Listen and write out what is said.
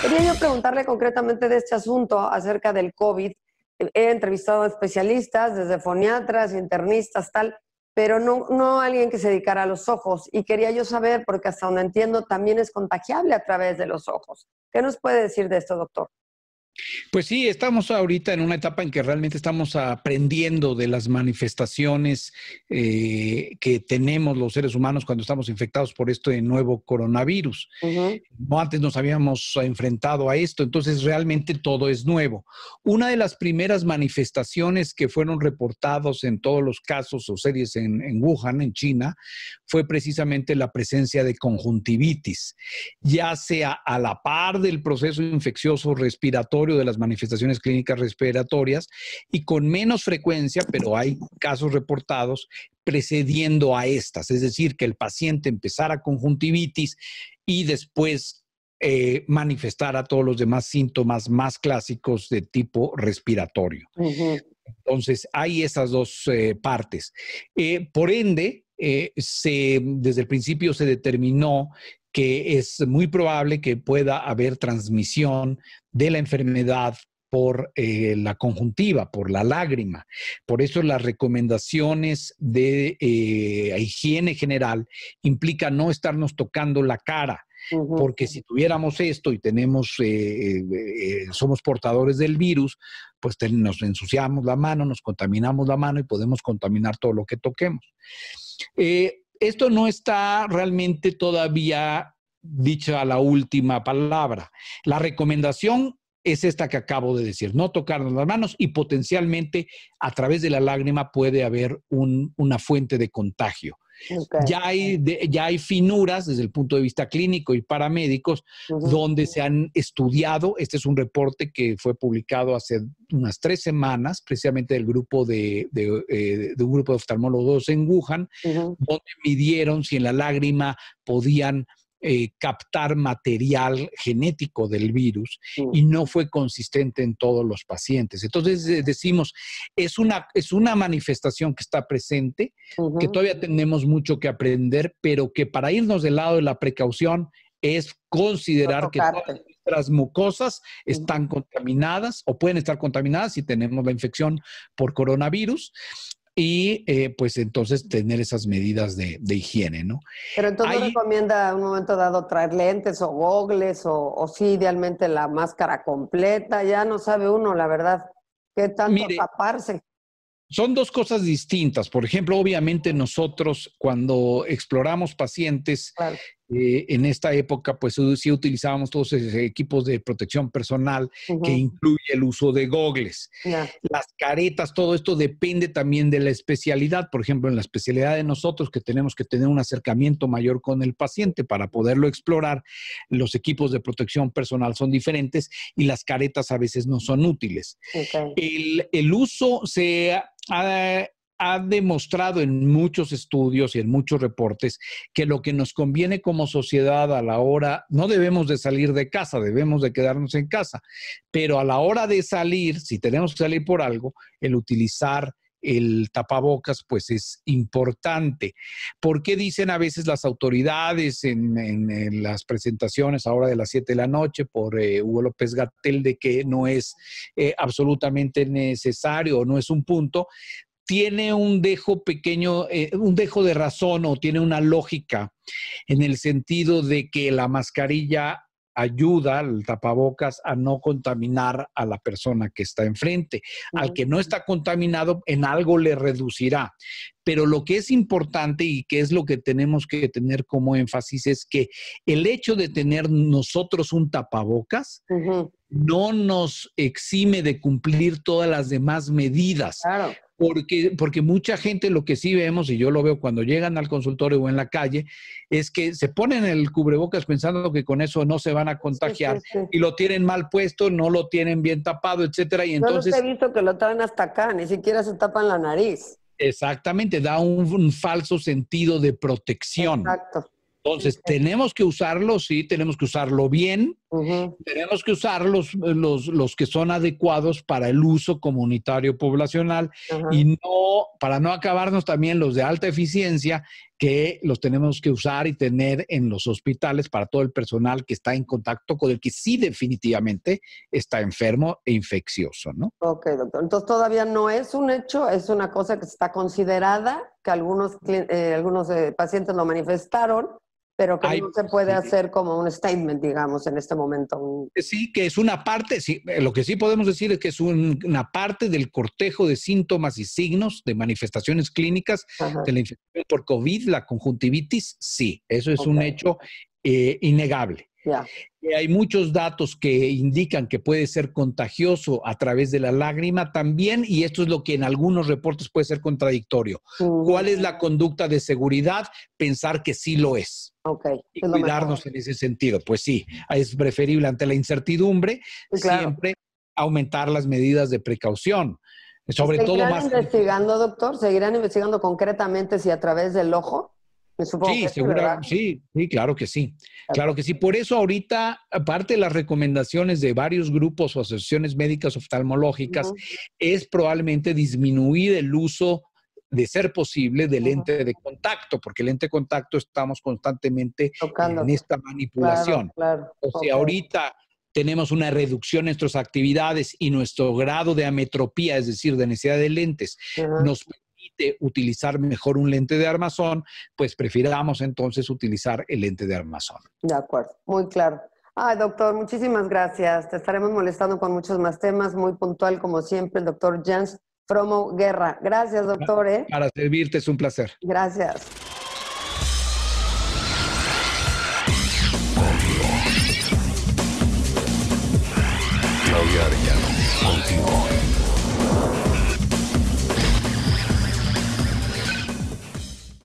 Quería yo preguntarle concretamente de este asunto acerca del COVID. He entrevistado a especialistas, desde foniatras, internistas, tal, pero no, no alguien que se dedicara a los ojos. Y quería yo saber, porque hasta donde entiendo, también es contagiable a través de los ojos. ¿Qué nos puede decir de esto, doctor? Pues sí, estamos ahorita en una etapa en que realmente estamos aprendiendo de las manifestaciones eh, que tenemos los seres humanos cuando estamos infectados por este nuevo coronavirus. No antes nos habíamos enfrentado a esto, entonces realmente todo es nuevo. Una de las primeras manifestaciones que fueron reportados en todos los casos o series en, en Wuhan, en China, fue precisamente la presencia de conjuntivitis, ya sea a la par del proceso infeccioso respiratorio, de las manifestaciones clínicas respiratorias y con menos frecuencia, pero hay casos reportados precediendo a estas, es decir, que el paciente empezara conjuntivitis y después eh, manifestara todos los demás síntomas más clásicos de tipo respiratorio. Entonces, hay esas dos eh, partes. Eh, por ende, se, desde el principio se determinó que es muy probable que pueda haber transmisión de la enfermedad por eh, la conjuntiva, por la lágrima. Por eso las recomendaciones de eh, higiene general implica no estarnos tocando la cara, porque si tuviéramos esto y tenemos, eh, somos portadores del virus, pues nos ensuciamos la mano, nos contaminamos la mano y podemos contaminar todo lo que toquemos esto no está realmente todavía dicha la última palabra. La recomendación es esta que acabo de decir, no tocarnos las manos y potencialmente a través de la lágrima puede haber una fuente de contagio. Ya, hay ya hay finuras desde el punto de vista clínico y paramédicos donde se han estudiado. Este es un reporte que fue publicado hace unas tres semanas, precisamente del grupo de, eh, un grupo de oftalmólogos en Wuhan, donde midieron si en la lágrima podían eh, captar material genético del virus mm. y no fue consistente en todos los pacientes. Entonces decimos, es una, es una manifestación que está presente, que todavía tenemos mucho que aprender, pero que para irnos del lado de la precaución es considerar que nuestras mucosas están contaminadas o pueden estar contaminadas si tenemos la infección por coronavirus y eh, pues entonces tener esas medidas de, higiene, ¿no? Pero entonces recomienda en un momento dado traer lentes o gogles o, sí, idealmente la máscara completa, ya no sabe uno, la verdad, qué tanto taparse. Son dos cosas distintas. Por ejemplo, obviamente nosotros cuando exploramos pacientes eh, en esta época, pues sí utilizábamos todos esos eh, equipos de protección personal que incluye el uso de gogles. Las caretas, todo esto depende también de la especialidad. Por ejemplo, en la especialidad de nosotros que tenemos que tener un acercamiento mayor con el paciente para poderlo explorar, los equipos de protección personal son diferentes y las caretas a veces no son útiles. El, el, uso se... Ha, ha demostrado en muchos estudios y en muchos reportes que lo que nos conviene como sociedad a la hora, no debemos de salir de casa, debemos de quedarnos en casa, pero a la hora de salir, si tenemos que salir por algo, el utilizar el tapabocas, pues es importante. ¿Por qué dicen a veces las autoridades en, las presentaciones ahora de las 7 de la noche por eh, Hugo López Gatel de que no es eh, absolutamente necesario o no es un punto? tiene un dejo pequeño, eh, un dejo de razón o tiene una lógica en el sentido de que la mascarilla ayuda al tapabocas a no contaminar a la persona que está enfrente. Al que no está contaminado, en algo le reducirá. Pero lo que es importante y que es lo que tenemos que tener como énfasis es que el hecho de tener nosotros un tapabocas no nos exime de cumplir todas las demás medidas. Claro porque, porque mucha gente lo que sí vemos, y yo lo veo cuando llegan al consultorio o en la calle, es que se ponen el cubrebocas pensando que con eso no se van a contagiar y lo tienen mal puesto, no lo tienen bien tapado, etcétera. Y entonces. Yo he visto que lo traen hasta acá, ni siquiera se tapan la nariz. Exactamente, da un, un falso sentido de protección. Exacto. Entonces, tenemos que usarlo, sí, tenemos que usarlo bien, tenemos que usar los, los, los, que son adecuados para el uso comunitario poblacional y no, para no acabarnos también los de alta eficiencia, que los tenemos que usar y tener en los hospitales para todo el personal que está en contacto con el que sí definitivamente está enfermo e infeccioso, ¿no? Ok, doctor. Entonces todavía no es un hecho, es una cosa que está considerada, que algunos, eh, algunos eh, pacientes lo manifestaron, pero que no pues, se puede hacer como un statement, digamos, en este momento. Sí, que es una parte, sí, eh, lo que sí podemos decir es que es una parte del cortejo de síntomas y signos de manifestaciones clínicas de la infección por COVID, la conjuntivitis, sí, eso es un hecho eh, innegable. Eh, hay muchos datos que indican que puede ser contagioso a través de la lágrima también, y esto es lo que en algunos reportes puede ser contradictorio. ¿Cuál es la conducta de seguridad? Pensar que sí lo es. cuidarnos en ese sentido. Pues sí, es preferible ante la incertidumbre siempre aumentar las medidas de precaución. Sobre todo más. investigando, doctor? ¿Seguirán investigando concretamente si a través del ojo? Sí, segura, sí, sí, claro que sí. Claro que sí. Por eso ahorita, aparte de las recomendaciones de varios grupos o asociaciones médicas oftalmológicas, es probablemente disminuir el uso de ser posible del lente de contacto, porque el lente de contacto estamos constantemente en esta manipulación. Claro, O sea, ahorita tenemos una reducción en nuestras actividades y nuestro grado de ametropía, es decir, de necesidad de lentes, nos utilizar mejor un lente de armazón, pues prefiramos entonces utilizar el lente de armazón. De acuerdo, muy claro. Ay, doctor, muchísimas gracias. Te estaremos molestando con muchos más temas, muy puntual como siempre, el doctor Jans Fromo Guerra. Gracias, doctor. ¿eh? Para servirte es un placer. Gracias.